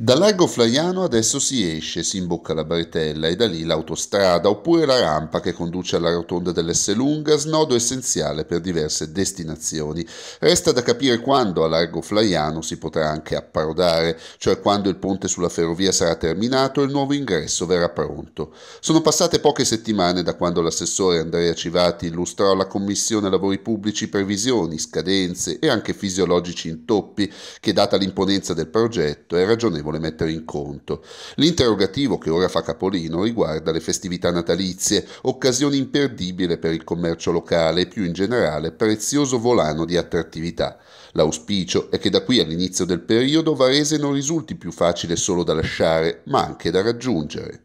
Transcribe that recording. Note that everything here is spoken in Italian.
Dal largo Flaiano adesso si esce, si imbocca la bretella e da lì l'autostrada oppure la rampa che conduce alla rotonda dell'S lunga, snodo essenziale per diverse destinazioni. Resta da capire quando a largo Flaiano si potrà anche approdare, cioè quando il ponte sulla ferrovia sarà terminato e il nuovo ingresso verrà pronto. Sono passate poche settimane da quando l'assessore Andrea Civati illustrò alla Commissione Lavori Pubblici previsioni, scadenze e anche fisiologici intoppi che data l'imponenza del progetto è ragionevole vuole mettere in conto. L'interrogativo che ora fa capolino riguarda le festività natalizie, occasione imperdibile per il commercio locale e più in generale prezioso volano di attrattività. L'auspicio è che da qui all'inizio del periodo Varese non risulti più facile solo da lasciare, ma anche da raggiungere.